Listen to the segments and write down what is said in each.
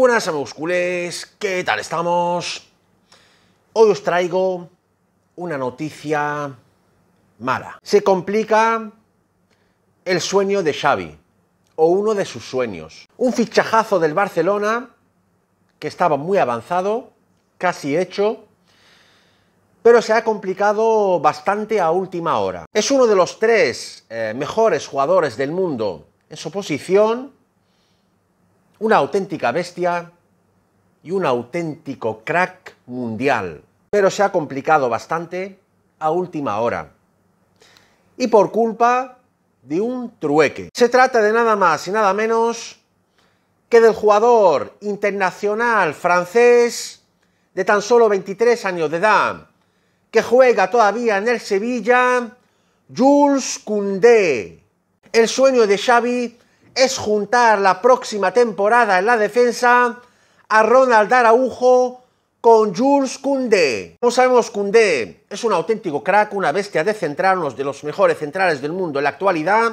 buenas amusculés, ¿qué tal estamos? Hoy os traigo una noticia mala. Se complica el sueño de Xavi, o uno de sus sueños. Un fichajazo del Barcelona, que estaba muy avanzado, casi hecho, pero se ha complicado bastante a última hora. Es uno de los tres eh, mejores jugadores del mundo en su posición, una auténtica bestia y un auténtico crack mundial. Pero se ha complicado bastante a última hora. Y por culpa de un trueque. Se trata de nada más y nada menos que del jugador internacional francés de tan solo 23 años de edad, que juega todavía en el Sevilla, Jules Koundé. El sueño de Xavi es juntar la próxima temporada en la defensa a Ronald Araujo con Jules Koundé. Como sabemos, Koundé es un auténtico crack, una bestia de central, uno de los mejores centrales del mundo en la actualidad,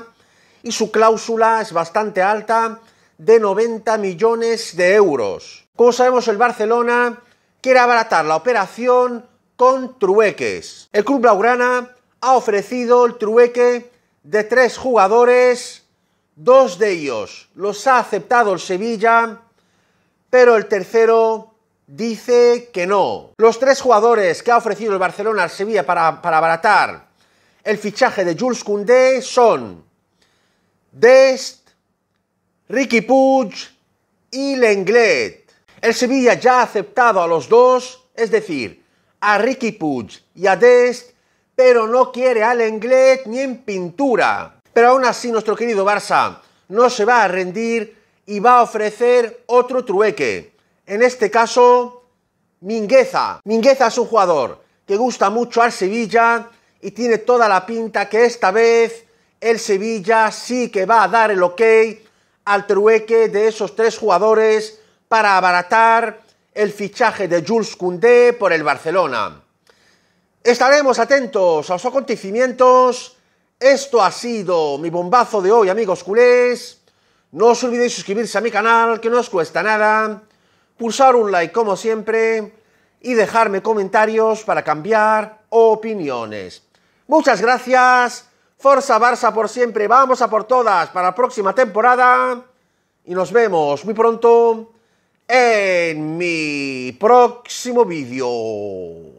y su cláusula es bastante alta, de 90 millones de euros. Como sabemos, el Barcelona quiere abaratar la operación con trueques. El club blaugrana ha ofrecido el trueque de tres jugadores Dos de ellos los ha aceptado el Sevilla, pero el tercero dice que no. Los tres jugadores que ha ofrecido el Barcelona al Sevilla para, para abaratar el fichaje de Jules Koundé son Dest, Ricky Puig y Lenglet. El Sevilla ya ha aceptado a los dos, es decir, a Ricky Puig y a Dest, pero no quiere a Lenglet ni en pintura. Pero aún así nuestro querido Barça no se va a rendir y va a ofrecer otro trueque. En este caso, Mingueza. Mingueza es un jugador que gusta mucho al Sevilla y tiene toda la pinta que esta vez el Sevilla sí que va a dar el ok al trueque de esos tres jugadores para abaratar el fichaje de Jules Koundé por el Barcelona. Estaremos atentos a los acontecimientos esto ha sido mi bombazo de hoy, amigos culés. No os olvidéis suscribirse a mi canal, que no os cuesta nada. Pulsar un like como siempre. Y dejarme comentarios para cambiar opiniones. Muchas gracias. Forza Barça por siempre. Vamos a por todas para la próxima temporada. Y nos vemos muy pronto en mi próximo vídeo.